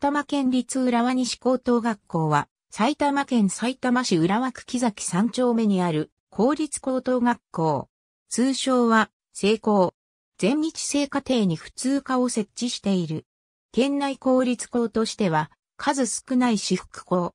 埼玉県立浦和西高等学校は、埼玉県埼玉市浦和区木崎三丁目にある公立高等学校。通称は、成功。全日制課程に普通科を設置している。県内公立校としては、数少ない私服校。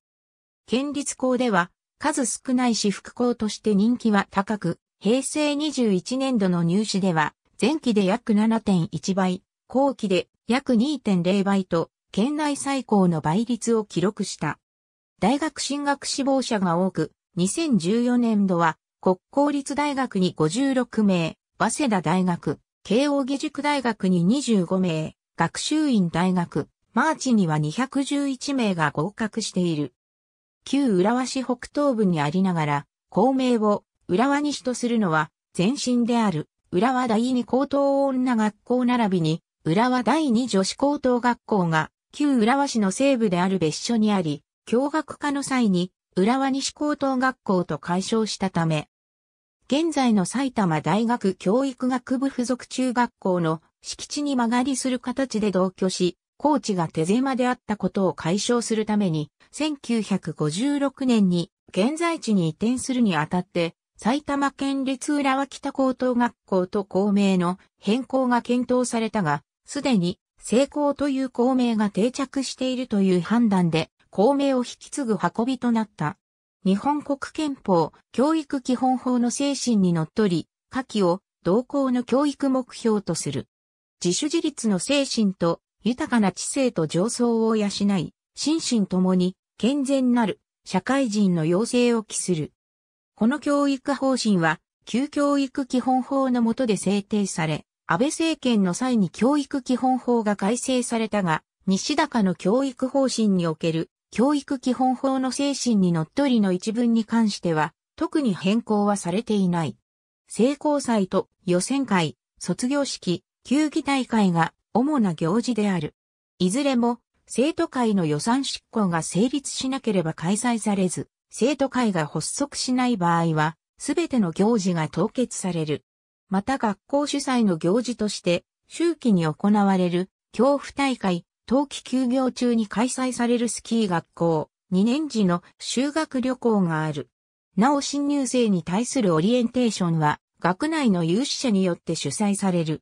県立校では、数少ない私服校として人気は高く、平成21年度の入試では、前期で約7.1倍、後期で約2.0倍と、県内最高の倍率を記録した。大学進学志望者が多く、2014年度は国公立大学に56名、早稲田大学、慶応義塾大学に25名、学習院大学、マーチには211名が合格している。旧浦和市北東部にありながら、校名を浦和西とするのは前身である浦和第二高等女学校並びに浦和第二女子高等学校が旧浦和市の西部である別所にあり、共学化の際に、浦和西高等学校と解消したため、現在の埼玉大学教育学部附属中学校の敷地に間借りする形で同居し、高知が手狭であったことを解消するために、1956年に現在地に移転するにあたって、埼玉県立浦和北高等学校と校名の変更が検討されたが、すでに成功という公名が定着しているという判断で、公名を引き継ぐ運びとなった。日本国憲法教育基本法の精神にのっとり、下記を同校の教育目標とする。自主自立の精神と豊かな知性と情操を養い、心身ともに健全なる社会人の養成を期する。この教育方針は、旧教育基本法の下で制定され、安倍政権の際に教育基本法が改正されたが、西高の教育方針における教育基本法の精神にのっとりの一文に関しては、特に変更はされていない。成功祭と予選会、卒業式、球技大会が主な行事である。いずれも、生徒会の予算執行が成立しなければ開催されず、生徒会が発足しない場合は、すべての行事が凍結される。また学校主催の行事として、周期に行われる、恐怖大会、冬季休業中に開催されるスキー学校、2年時の修学旅行がある。なお新入生に対するオリエンテーションは、学内の有志者によって主催される。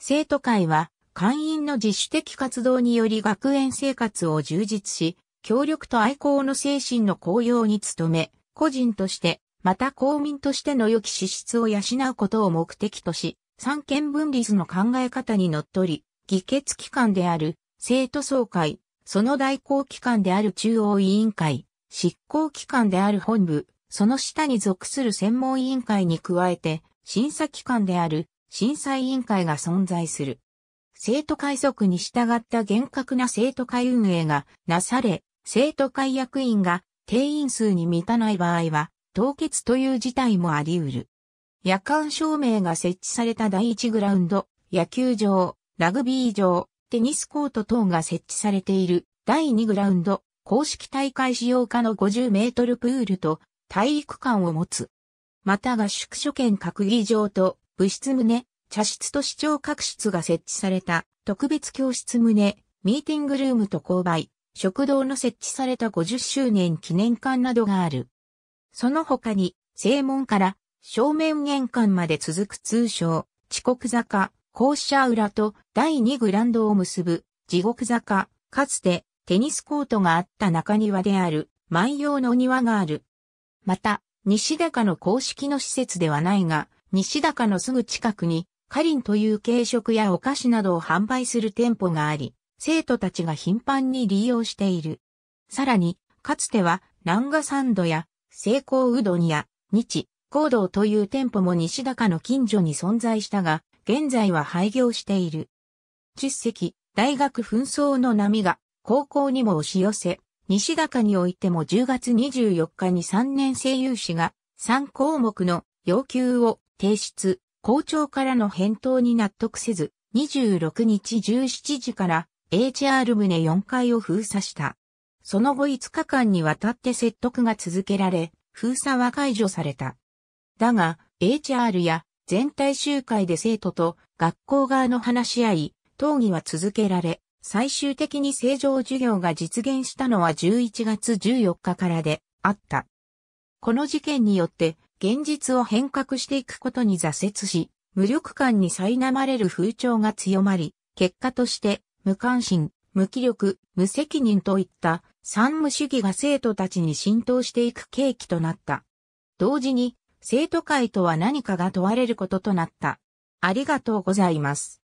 生徒会は、会員の自主的活動により学園生活を充実し、協力と愛好の精神の高揚に努め、個人としてまた公民としての良き資質を養うことを目的とし、三権分立の考え方にのっとり、議決機関である生徒総会、その代行機関である中央委員会、執行機関である本部、その下に属する専門委員会に加えて、審査機関である審査委員会が存在する。生徒会則に従った厳格な生徒会運営がなされ、生徒会役員が定員数に満たない場合は、凍結という事態もあり得る。夜間照明が設置された第1グラウンド、野球場、ラグビー場、テニスコート等が設置されている第2グラウンド、公式大会使用下の50メートルプールと体育館を持つ。また合宿所兼閣議場と部室棟、茶室と視聴各室が設置された特別教室棟、ミーティングルームと購買、食堂の設置された50周年記念館などがある。その他に、正門から正面玄関まで続く通称、地獄坂、校舎裏と第2グランドを結ぶ地獄坂、かつてテニスコートがあった中庭である万葉の庭がある。また、西高の公式の施設ではないが、西高のすぐ近くに、カリンという軽食やお菓子などを販売する店舗があり、生徒たちが頻繁に利用している。さらに、かつては、南ンガサンドや成功うどんや、日、行動という店舗も西高の近所に存在したが、現在は廃業している。実績、大学紛争の波が高校にも押し寄せ、西高においても10月24日に3年生有志が3項目の要求を提出、校長からの返答に納得せず、26日17時から HR 棟4階を封鎖した。その後5日間にわたって説得が続けられ、封鎖は解除された。だが、HR や全体集会で生徒と学校側の話し合い、討議は続けられ、最終的に正常授業が実現したのは11月14日からであった。この事件によって現実を変革していくことに挫折し、無力感に苛まれる風潮が強まり、結果として無関心、無気力、無責任といった三無主義が生徒たちに浸透していく契機となった。同時に、生徒会とは何かが問われることとなった。ありがとうございます。